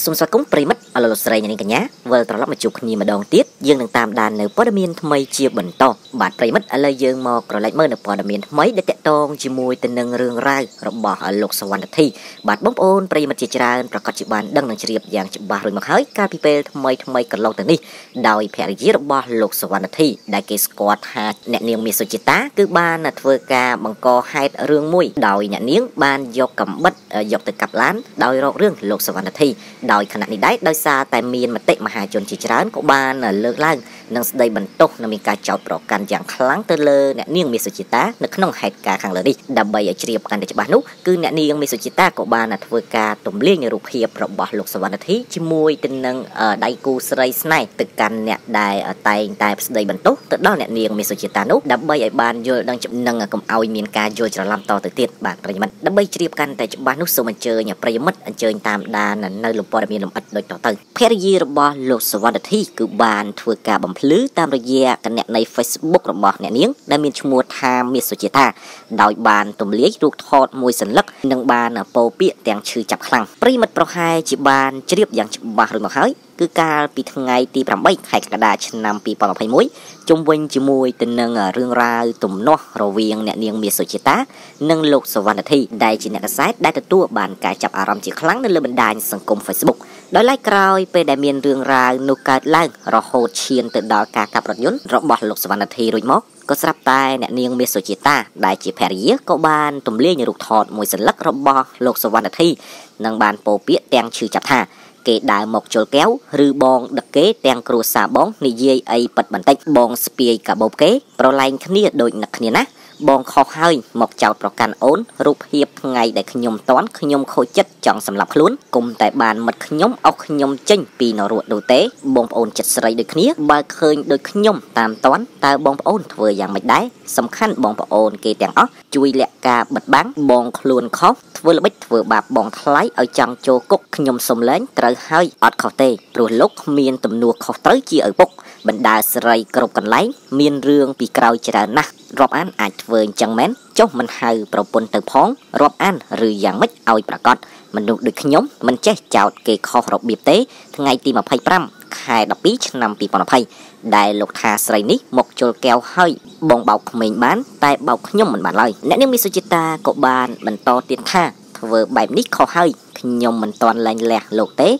សូមស្វាគមន៍ប្រិមិត្តអលលស្រីនាងកញ្ញាវិលត្រឡប់មកជួបគ្នាម្ដងទៀតយើងនឹងតាមដាននៅព័ត៌មានថ្មីជាបន្តបាទប្រិមិត្តឥឡូវយើងមកក្រឡេកមើលនៅព័ត៌មានថ្មីដែលតកតងជាមួយទៅនឹងរឿងរ៉ាវរបស់លោកសវណ្ណធីបាទបងប្អូនប្រិមិត្តជាច្រើនប្រកាសជាបានដឹងនិងជ្រាបយ៉ាងច្បាស់រួចមកហើយកាលពីពេលថ្មីថ្មីកន្លងទៅនេះដោយភរិយារបស់លោកសវណ្ណធីដែលគេស្គាល់ថាអ្នកនាងមានសុជាតា គឺបានធ្វើការបង្កហេតុរឿងមួយដោយអ្នកនាង បានយកកំបិតយកទៅកាប់ឡាន ដោយរករឿងលោកសវណ្ណធីដោយគណៈនេះដែរដោយសារតែមានមតិមហាជនជាច្រើនក៏បានលើកឡើងនិងស្ដីបន្ទោសនិងមានការចោទប្រកាន់យ៉ាងខ្លាំងទៅលើអ្នកនាងមេសុជាតានៅក្នុងហេតុការណ៍ខាងលើនេះដើម្បីឲ្យជ្រាបកាន់តែច្បាស់នោះគឺអ្នកនាងមេសុជាតាក៏បានធ្វើការទម្លាញរូបភាពរបស់លោកសវណ្ណធីជាមួយទៅនឹងដៃគូស្រីស្នេហ៍ទៅកាន់អ្នកដែលតែងតែស្ដីបន្ទោសទៅដល់អ្នកនាងមេសុជាតានោះដើម្បីឲ្យបានយល់ដឹងនឹងកុំឲ្យមានការយល់ច្រឡំតទៅទៀតបាទប្រិយមិត្តដើម្បីជ្រាបកាន់តែច្បាស់នោះសូមអញ្ជើញប្រិយមិត្តអញ្ជើញតាមដាននៅលំព័ត៌មានលម្អិតដូចតទៅភារយារបស់លោកសវណ្ណធីគឺបានធ្វើការបំភ្លឺតាមរយៈគណនី Facebook របស់អ្នកនាង ដែលមានឈ្មោះថាមាសសុជាតាដោយបានទម្លាយរូបថតមួយសន្លឹកនិងបានពោពាកទាំងឈឺចាប់ខ្លាំងប្រិមិត្តប្រហែលជាបានជ្រាបយ៉ាងច្បាស់រួចមកហើយគឺកាលពីថ្ងៃទី8ខែកក្កដាឆ្នាំ2021ជុំវិញជាមួយទៅនឹងរឿងរ៉ាវទំនាស់រវាងអ្នកនាងមាសសុជាតានិងលោកសវណ្ណធីដែលជាអ្នកកសែតដែលទទួលបានការចាប់អារម្មណ៍ជាខ្លាំងនៅលើបណ្ដាញសង្គម Facebook ដោយឡែកក្រោយពេលដែលមានរឿងរ៉ាវនោះកើតឡើងរហូតឈានទៅដល់ការកាប់រថយន្តរបស់លោកសវណ្ណធីរួចមកក៏ស្រាប់តែអ្នកនាងមេសុជាតាដែលជាភរិយាក៏បានទម្លាញរូបថតមួយសន្លឹករបស់លោកសវណ្ណធីនិងបានពោពាក្យទាំងឈឺចាប់ថា គេដើរមកជលកែវឬបងដឹកគេ ទាំងគ្រួសារបងនិយាយអីប៉ិតបន្តិចបងស្ពាយកាបូបគេប្រឡែងគ្នាដូចនឹកគ្នាណាស់បងខុសហើយមកចោតប្រកាន់អូនរូបភាពថ្ងៃដែលខ្ញុំតន់ខ្ញុំខូចចិត្តចង់សម្លាប់ខ្លួនគុំតែបានមិត្តខ្ញុំអស់ខ្ញុំចេញពីនរកដូចទេបងប្អូនចិត្តស្រីដូចគ្នាបើឃើញដូចខ្ញុំតាមតន់តើបងប្អូនធ្វើយ៉ាងម៉េចដែរសំខាន់បងប្អូន គេទាំងអស់ជួយលាក់ការបិទបាំងបងខ្លួនខុសធ្វើល្បិចធ្វើបាបបងថ្លៃឲ្យចង់ចូលគុកខ្ញុំសុំលែងត្រូវហើយអត់ខុសទេព្រោះលោកគ្មាន ទំនួលខុសត្រូវជាឪពុកបណ្ដាស្រីគ្រប់កន្លែងមានរឿងពីក្រោយច្រើនណាស់រាប់អានអាចធ្វើអញ្ចឹងមែនចុះមិនហៅប្រពន្ធទៅផងរាប់អានឬយ៉ាងម៉េចឲ្យប្រកាសមនុស្សដូចខ្ញុំមិនចេះចោត គេខុសរបៀបទេថ្ងៃទី25ខែ12ឆ្នាំ2020ដែលលោកថាស្រីនេះមកជុលកែវហើយបងបោកក្មេងបាន តែបោកខ្ញុំមិនបានឡើយអ្នកនាងមីសុជីតាក៏បានបន្តទៀតថាធ្វើបែបនេះខុសហើយខ្ញុំមិនតន់លែងលះលោកទេ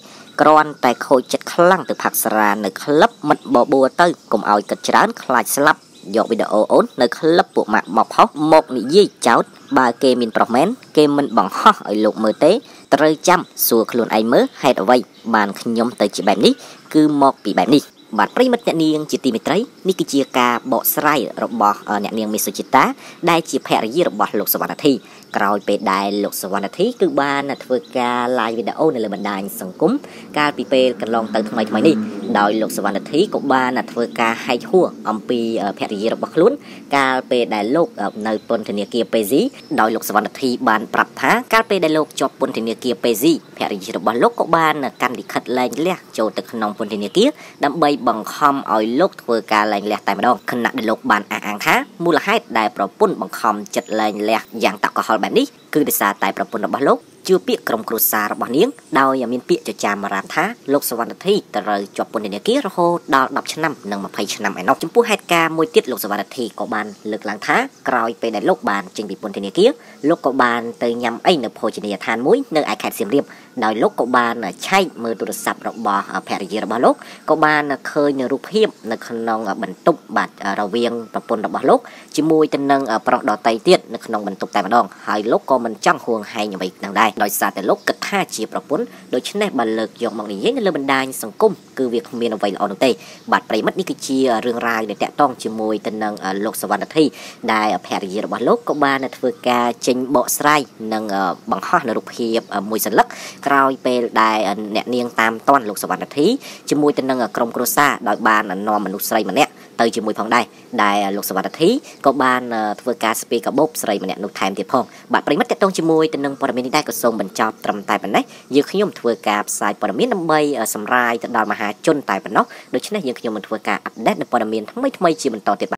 គ្រាន់ តែខូចចិត្តខ្លាំងទៅផាក់ស្រានៅក្លឹបមិនបបួលទៅកុំឲ្យគិតច្រើន ខ្លាចស្លាប់យកវីដេអូអូននៅក្លឹបពួកម៉ាក់មកផុសមកនិយាយចោតបើគេមានប្រុសមែនគេមិនបង្ហោះឲ្យលោក មើលទេត្រូវចាំសួរខ្លួនឯងមើលហេតុអ្វី បានខ្ញុំទៅជាបែបនេះគឺមកពីបែបនេះបាទប្រិមិត្តអ្នកនាង ជាទីមេត្រីនេះគឺជាការបកស្រាយរបស់អ្នកនាងមេសុជីតាដែលជាភរិយារបស់លោកសវណ្ណធីក្រោយពេលដែលលោកសវណ្ណធីគឺបានធ្វើការ live វីដេអូនៅលើបណ្ដាញសង្គមកាលពីពេលកន្លងទៅថ្មីថ្មីនេះដោយលោកសវណ្ណធីក៏បានធ្វើការហែកហួរអំពីភរិយារបស់ខ្លួនកាលពេលដែលលោកនៅពន្ធនាគារពេស៊ីដោយលោកសវណ្ណធីបាន ប្រាប់ថាកាលពេលដែលលោកជាប់ពន្ធនាគារពេស៊ីភរិយារបស់លោកក៏បានកាន់លិខិតលែងលះចូលទៅក្នុងពន្ធនាគារដើម្បីបង្ខំឲ្យលោកធ្វើការលែងលះតែម្ដងខណៈដែលលោកបានអះអាងថាមូលហេតុដែលប្រពន្ធបង្ខំចិត្តលែងលះយ៉ាងតក់ក្រហល់បែបនេះគឺដោយសារតែប្រពន្ធរបស់លោកជាពាក្យក្រុមគ្រួសាររបស់នាង ដោយមានពាក្យចចាមរាមថាលោកសវណ្ណធីត្រូវជាប់ពន្ធនាគាររហូតដល់10ឆ្នាំនិង20ឆ្នាំឯណោះចំពោះហេតុការណ៍មួយទៀតលោកសវណ្ណធីក៏បានលើកឡើងថាក្រោយពេលដែលលោកបានចេញពីពន្ធនាគារលោកក៏បានទៅញ៉ាំអីនៅភោជនីយដ្ឋានមួយនៅឯខេត្តសៀមរាបដោយលោកក៏បានឆែកមើលទូរស័ព្ទរបស់ភរិយារបស់លោកក៏បានឃើញនៅរូបភាព នៅក្នុងបន្ទប់បាទរវាងប្រពន្ធរបស់លោកជាមួយទៅនឹងប្រុសដតីទៀតនៅក្នុងបន្ទប់តែម្ដងហើយលោកក៏មិនចង់ហួងហែងអ្វីនឹងដែរនេះដោយសារតែលោកគិតថាជាប្រពន្ធដូច្នេះបើលើកយកមកនិយាយនៅលើបណ្ដាញសង្គមគឺវាគ្មានអ្វីល្អនោះទេបាទប្រិមិត្តនេះគឺជារឿងរ៉ាវដែលតាក់ទងជាមួយទៅនឹងលោកសវណ្ណធីដែលភរិយារបស់លោកក៏បានធ្វើការចេញបកស្រាយនិងបង្ហោះនៅរូបភាពមួយសន្លឹកក្រោយពេលដែលអ្នកនាងតាមតាន់លោកសវណ្ណធីជាមួយទៅនឹងក្រុមគ្រួសារដោយបាននាំមនុស្សស្រីម្នាក់ទៅជាមួយផងដែរដែលលោកសវត្ថធីក៏បាន ធ្វើការស្ពីកាបូបស្រីម្នាក់នោះថែមទៀតផងបាទប្រិមិត្តតេតងជាមួយទៅនឹងព័ត៌មាននេះដែរក៏សូមបញ្ចប់ត្រឹមតែប៉ុណ្ណេះយើងខ្ញុំធ្វើការផ្សាយព័ត៌មានដើម្បីសម្រាយទៅដល់មហាជនតែប៉ុណ្ណោះដូច្នេះយើងខ្ញុំនឹងធ្វើការអាប់ដេតនៅព័ត៌មានថ្មីថ្មីជាបន្តទៀត